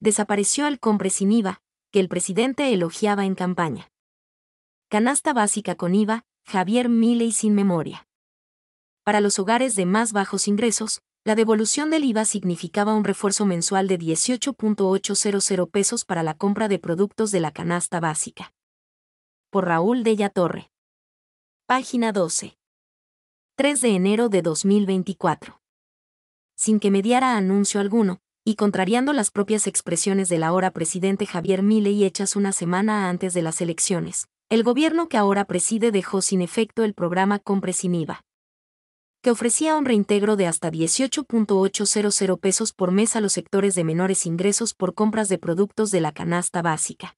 desapareció el compre sin IVA, que el presidente elogiaba en campaña. Canasta básica con IVA, Javier Milei sin memoria. Para los hogares de más bajos ingresos, la devolución del IVA significaba un refuerzo mensual de 18.800 pesos para la compra de productos de la canasta básica. Por Raúl Della Torre. Página 12. 3 de enero de 2024. Sin que mediara anuncio alguno, y contrariando las propias expresiones del ahora presidente Javier Milei hechas una semana antes de las elecciones, el gobierno que ahora preside dejó sin efecto el programa Compre sin IVA, que ofrecía un reintegro de hasta 18.800 pesos por mes a los sectores de menores ingresos por compras de productos de la canasta básica.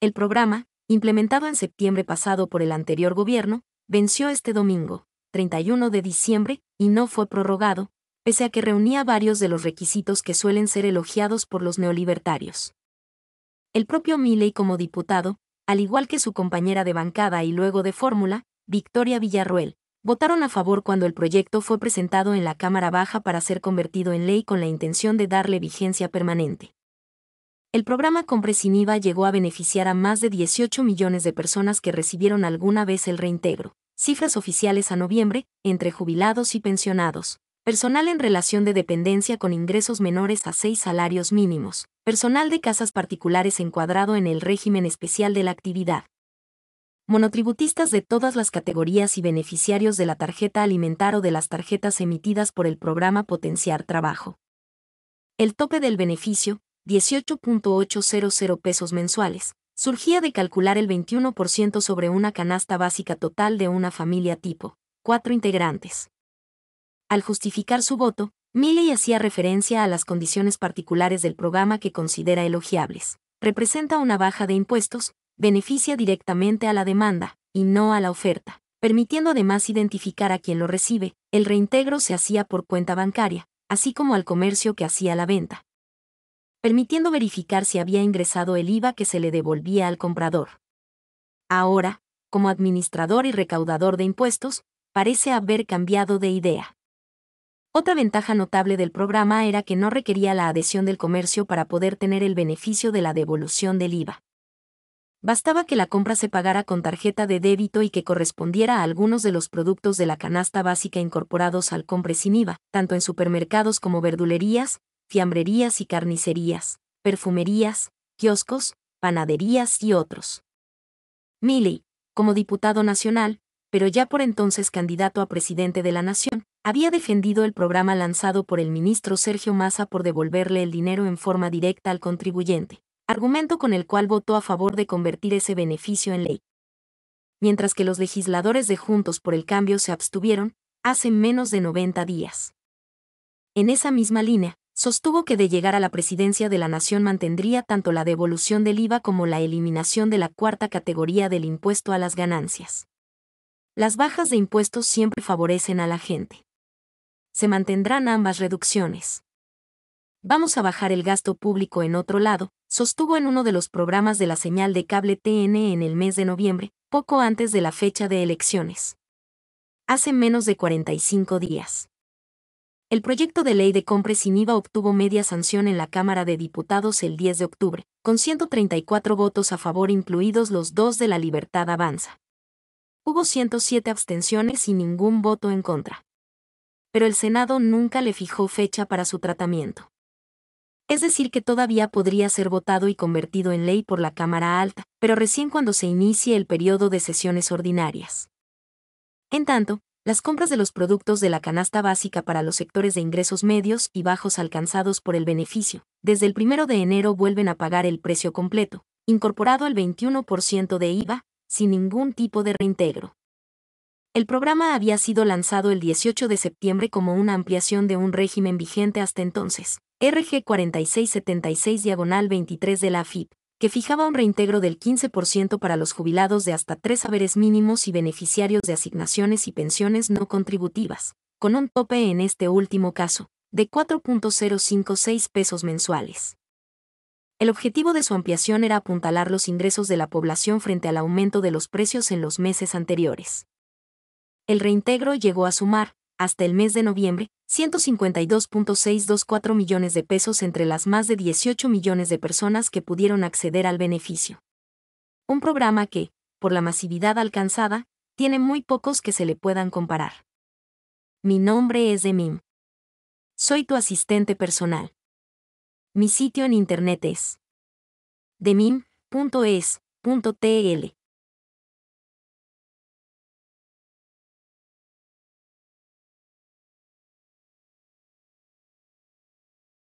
El programa, implementado en septiembre pasado por el anterior gobierno, venció este domingo, 31 de diciembre, y no fue prorrogado, pese a que reunía varios de los requisitos que suelen ser elogiados por los neolibertarios. El propio Milley como diputado, al igual que su compañera de bancada y luego de fórmula, Victoria Villarruel, votaron a favor cuando el proyecto fue presentado en la Cámara Baja para ser convertido en ley con la intención de darle vigencia permanente. El programa Compre IVA llegó a beneficiar a más de 18 millones de personas que recibieron alguna vez el reintegro, cifras oficiales a noviembre, entre jubilados y pensionados, personal en relación de dependencia con ingresos menores a seis salarios mínimos, personal de casas particulares encuadrado en el régimen especial de la actividad, monotributistas de todas las categorías y beneficiarios de la tarjeta alimentar o de las tarjetas emitidas por el programa Potenciar Trabajo. El tope del beneficio, 18.800 pesos mensuales, surgía de calcular el 21% sobre una canasta básica total de una familia tipo, cuatro integrantes al justificar su voto, Milley hacía referencia a las condiciones particulares del programa que considera elogiables. Representa una baja de impuestos, beneficia directamente a la demanda, y no a la oferta, permitiendo además identificar a quien lo recibe, el reintegro se hacía por cuenta bancaria, así como al comercio que hacía la venta, permitiendo verificar si había ingresado el IVA que se le devolvía al comprador. Ahora, como administrador y recaudador de impuestos, parece haber cambiado de idea. Otra ventaja notable del programa era que no requería la adhesión del comercio para poder tener el beneficio de la devolución del IVA. Bastaba que la compra se pagara con tarjeta de débito y que correspondiera a algunos de los productos de la canasta básica incorporados al compre sin IVA, tanto en supermercados como verdulerías, fiambrerías y carnicerías, perfumerías, kioscos, panaderías y otros. Milley, como diputado nacional, pero ya por entonces candidato a presidente de la nación, había defendido el programa lanzado por el ministro Sergio Massa por devolverle el dinero en forma directa al contribuyente, argumento con el cual votó a favor de convertir ese beneficio en ley. Mientras que los legisladores de Juntos por el Cambio se abstuvieron, hace menos de 90 días. En esa misma línea, sostuvo que de llegar a la presidencia de la Nación mantendría tanto la devolución del IVA como la eliminación de la cuarta categoría del impuesto a las ganancias. Las bajas de impuestos siempre favorecen a la gente se mantendrán ambas reducciones. Vamos a bajar el gasto público en otro lado, sostuvo en uno de los programas de la señal de cable TN en el mes de noviembre, poco antes de la fecha de elecciones. Hace menos de 45 días. El proyecto de ley de compra sin IVA obtuvo media sanción en la Cámara de Diputados el 10 de octubre, con 134 votos a favor incluidos los dos de la Libertad Avanza. Hubo 107 abstenciones y ningún voto en contra pero el Senado nunca le fijó fecha para su tratamiento. Es decir, que todavía podría ser votado y convertido en ley por la Cámara Alta, pero recién cuando se inicie el periodo de sesiones ordinarias. En tanto, las compras de los productos de la canasta básica para los sectores de ingresos medios y bajos alcanzados por el beneficio, desde el 1 de enero vuelven a pagar el precio completo, incorporado al 21% de IVA, sin ningún tipo de reintegro. El programa había sido lanzado el 18 de septiembre como una ampliación de un régimen vigente hasta entonces, RG 4676 diagonal 23 de la AFIP, que fijaba un reintegro del 15% para los jubilados de hasta tres haberes mínimos y beneficiarios de asignaciones y pensiones no contributivas, con un tope en este último caso, de 4.056 pesos mensuales. El objetivo de su ampliación era apuntalar los ingresos de la población frente al aumento de los precios en los meses anteriores el reintegro llegó a sumar, hasta el mes de noviembre, 152.624 millones de pesos entre las más de 18 millones de personas que pudieron acceder al beneficio. Un programa que, por la masividad alcanzada, tiene muy pocos que se le puedan comparar. Mi nombre es Demim. Soy tu asistente personal. Mi sitio en internet es demim.es.tl.